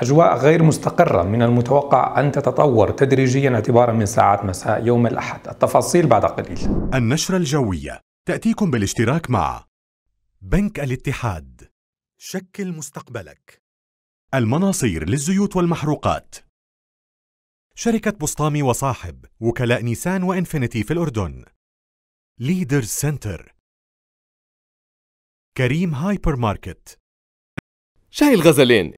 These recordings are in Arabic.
أجواء غير مستقرة من المتوقع أن تتطور تدريجيا اعتبارا من ساعات مساء يوم الأحد التفاصيل بعد قليل النشرة الجوية تأتيكم بالاشتراك مع بنك الاتحاد شكل مستقبلك المناصير للزيوت والمحروقات شركة بسطامي وصاحب وكلاء نيسان وإنفينيتي في الأردن ليدر سنتر كريم هايبر ماركت شاي الغزلين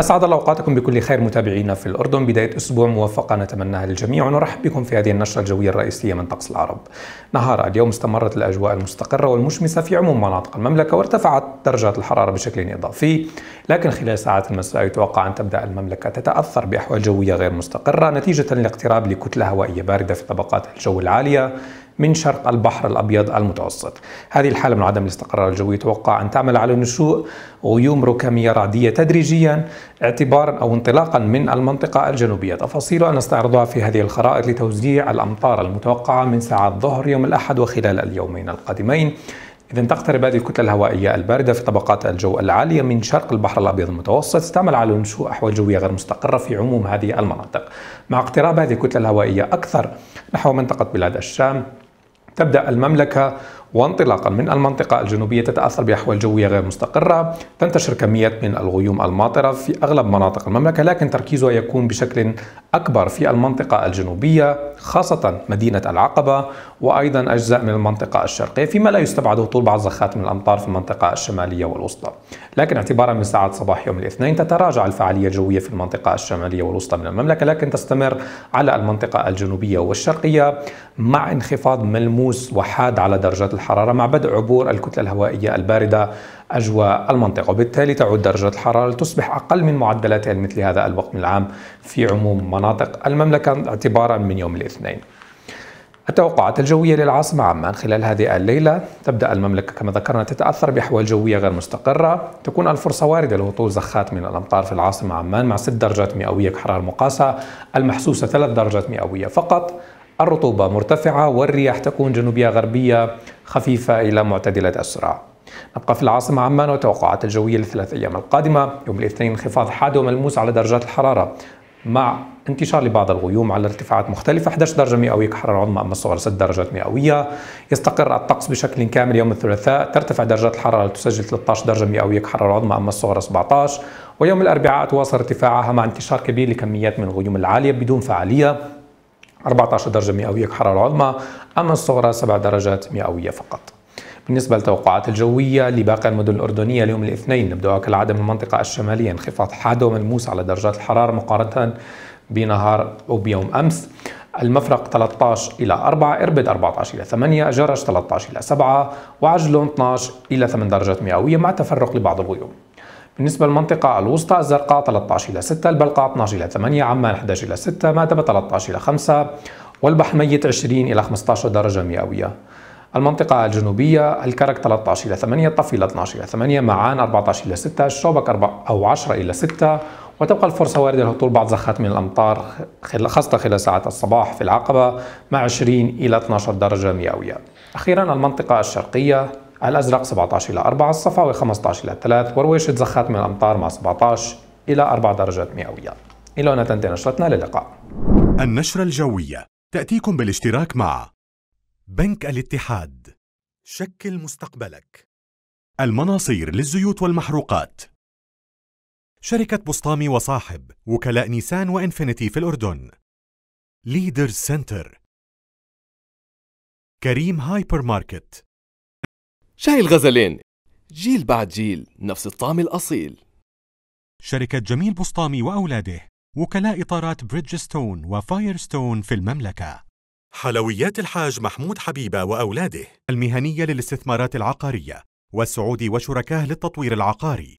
أسعد الله أوقاتكم بكل خير متابعينا في الأردن بداية أسبوع موفقة نتمناها للجميع ونرحب بكم في هذه النشرة الجوية الرئيسية من طقس العرب نهار اليوم استمرت الأجواء المستقرة والمشمسة في عموم مناطق المملكة وارتفعت درجات الحرارة بشكل إضافي لكن خلال ساعات المساء يتوقع أن تبدأ المملكة تتأثر بأحوال جوية غير مستقرة نتيجة لاقتراب لكتلة هوائية باردة في طبقات الجو العالية من شرق البحر الأبيض المتوسط هذه الحالة من عدم الاستقرار الجوي يتوقع أن تعمل على نشوء غيوم ركامية رعدية تدريجيا اعتبارا أو انطلاقا من المنطقة الجنوبية تفاصيلها نستعرضها في هذه الخرائط لتوزيع الأمطار المتوقعة من ساعات ظهر يوم الأحد وخلال اليومين القادمين إذا تقترب هذه الكتلة الهوائية الباردة في طبقات الجو العالية من شرق البحر الأبيض المتوسط تعمل على نشوء أحوال جوية غير مستقرة في عموم هذه المناطق مع اقتراب هذه الكتلة الهوائية أكثر نحو منطقة بلاد الشام تبدأ المملكة وانطلاقا من المنطقة الجنوبية تتأثر بأحوال جوية غير مستقرة تنتشر كميات من الغيوم الماطرة في أغلب مناطق المملكة لكن تركيزها يكون بشكل أكبر في المنطقة الجنوبية خاصة مدينة العقبة وأيضا أجزاء من المنطقة الشرقية فيما لا يستبعد هطول بعض زخات من الأمطار في المنطقة الشمالية والوسطى لكن اعتبارا من ساعة صباح يوم الاثنين تتراجع الفعالية الجوية في المنطقة الشمالية والوسطى من المملكة لكن تستمر على المنطقة الجنوبية والشرقية مع انخفاض ملموس وحاد على درجات الحرارة الحرارة مع بدء عبور الكتلة الهوائية الباردة أجواء المنطقة وبالتالي تعود درجة الحرارة لتصبح أقل من معدلاتها لمثل هذا الوقت من العام في عموم مناطق المملكة اعتبارا من يوم الاثنين التوقعات الجوية للعاصمة عمان خلال هذه الليلة تبدأ المملكة كما ذكرنا تتأثر بأحوال جوية غير مستقرة تكون الفرصة واردة لهطول زخات من الأمطار في العاصمة عمان مع 6 درجات مئوية كحرارة مقاسة المحسوسة 3 درجات مئوية فقط الرطوبة مرتفعة والرياح تكون جنوبية غربية خفيفة إلى معتدلة السرعة نبقى في العاصمة عمان وتوقعات الجوية للثلاث أيام القادمة يوم الاثنين انخفاض حاد وملموس على درجات الحرارة مع انتشار لبعض الغيوم على ارتفاعات مختلفة 11 درجة مئوية كحرارة عظمى أما الصغر 6 درجات مئوية يستقر الطقس بشكل كامل يوم الثلاثاء ترتفع درجات الحرارة لتسجل 13 درجة مئوية كحرارة عظمى أما الصغر 17 ويوم الأربعاء تواصل ارتفاعها مع انتشار كبير لكميات من الغيوم العالية بدون فعالية 14 درجة مئوية كحرارة عظمى أما الصغرى 7 درجات مئوية فقط بالنسبة للتوقعات الجوية لباقي المدن الأردنية اليوم الاثنين نبدأ كالعادة من المنطقة الشمالية انخفاض حاد وملموس على درجات الحرارة مقارنة بنهار أو بيوم أمس المفرق 13 إلى 4 إربد 14 إلى 8 جرش 13 إلى 7 وعجلون 12 إلى 8 درجات مئوية مع تفرق لبعض الغيوم بالنسبة للمنطقة الوسطى الزرقاء 13 إلى 6 البلقاء 12 إلى 8 عمان 11 إلى 6 ماتبة 13 إلى 5 والبحر ميت 20 إلى 15 درجة مئوية المنطقة الجنوبية الكرك 13 إلى 8 الطفيلة 12 إلى 8 معان 14 إلى 6 الشوبك 4 أو 10 إلى 6 وتبقى الفرصة واردة لهطول بعض زخات من الأمطار خاصة خلال ساعات الصباح في العقبة مع 20 إلى 12 درجة مئوية أخيرا المنطقة الشرقية الأزرق 17 إلى 4 الصفاوي 15 إلى 3 ورويش تزخات من الأمطار مع 17 إلى 4 درجات مئوية إلى هنا تنتهي نشرتنا للقاء النشرة الجوية تأتيكم بالاشتراك مع بنك الاتحاد شكل مستقبلك المناصير للزيوت والمحروقات شركة بسطامي وصاحب وكلاء نيسان وإنفينيتي في الأردن ليدرز سنتر كريم هايبر ماركت شاي الغزلين جيل بعد جيل نفس الطعم الأصيل شركة جميل بسطامي وأولاده وكلاء إطارات بريدجستون وفايرستون في المملكة حلويات الحاج محمود حبيبة وأولاده المهنية للاستثمارات العقارية والسعودي وشركاه للتطوير العقاري